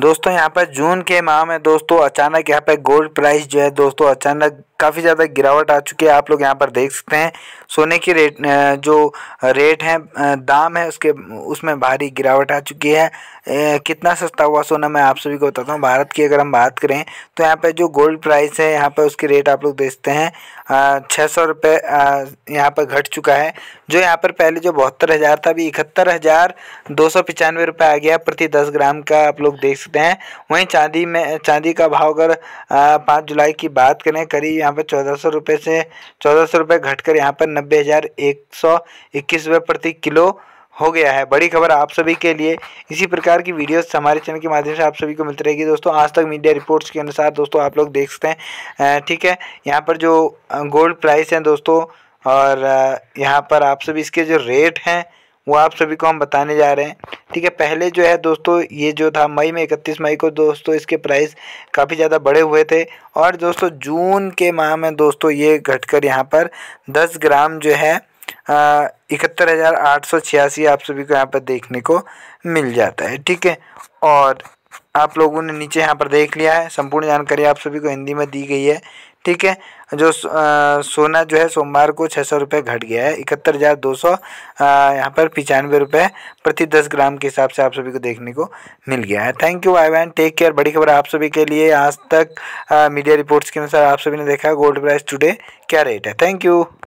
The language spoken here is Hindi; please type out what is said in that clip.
दोस्तों यहाँ पर जून के माह में दोस्तों अचानक यहाँ पर गोल्ड प्राइस जो है दोस्तों अचानक काफ़ी ज़्यादा गिरावट आ चुकी है आप लोग यहाँ पर देख सकते हैं सोने की रेट जो रेट है दाम है उसके उसमें भारी गिरावट आ चुकी है कितना सस्ता हुआ सोना मैं आप सभी को बताता हूँ भारत की अगर हम बात करें तो यहाँ पर जो गोल्ड प्राइस है यहाँ पर उसके रेट आप लोग देखते हैं छः सौ रुपये यहाँ पर घट चुका है जो यहाँ पर पहले जो बहत्तर हज़ार था अभी इकहत्तर हज़ार दो सौ पचानवे रुपये आ गया प्रति दस ग्राम का आप लोग देख सकते हैं वहीं चांदी में चांदी का भाव अगर पाँच जुलाई की बात करें करीब यहाँ पर चौदह सौ रुपये से चौदह सौ रुपये घटकर यहाँ पर नब्बे हज़ार एक सौ इक्कीस रुपये प्रति किलो हो गया है बड़ी खबर आप सभी के लिए इसी प्रकार की वीडियोस हमारे चैनल के माध्यम से आप सभी को मिलती रहेगी दोस्तों आज तक मीडिया रिपोर्ट्स के अनुसार दोस्तों आप लोग देख सकते हैं ठीक है यहाँ पर जो गोल्ड प्राइस हैं दोस्तों और यहाँ पर आप सभी इसके जो रेट हैं वो आप सभी को हम बताने जा रहे हैं ठीक है पहले जो है दोस्तों ये जो था मई में इकतीस मई को दोस्तों इसके प्राइस काफ़ी ज़्यादा बढ़े हुए थे और दोस्तों जून के माह में दोस्तों ये घटकर यहाँ पर दस ग्राम जो है इकहत्तर हज़ार आठ सौ छियासी आप सभी को यहाँ पर देखने को मिल जाता है ठीक है और आप लोगों ने नीचे यहाँ पर देख लिया है संपूर्ण जानकारी आप सभी को हिंदी में दी गई है ठीक है जो आ, सोना जो है सोमवार को छः सौ रुपये घट गया है इकहत्तर हज़ार दो सौ यहाँ पर पचानवे रुपये प्रति दस ग्राम के हिसाब से आप सभी को देखने को मिल गया है thank you I when take care बड़ी खबर आप सभी के लिए आज तक आ, मीडिया रिपोर्ट्स के अनुसार आप सभी ने देखा गोल्ड प्राइस टुडे क्या रेट है थैंक यू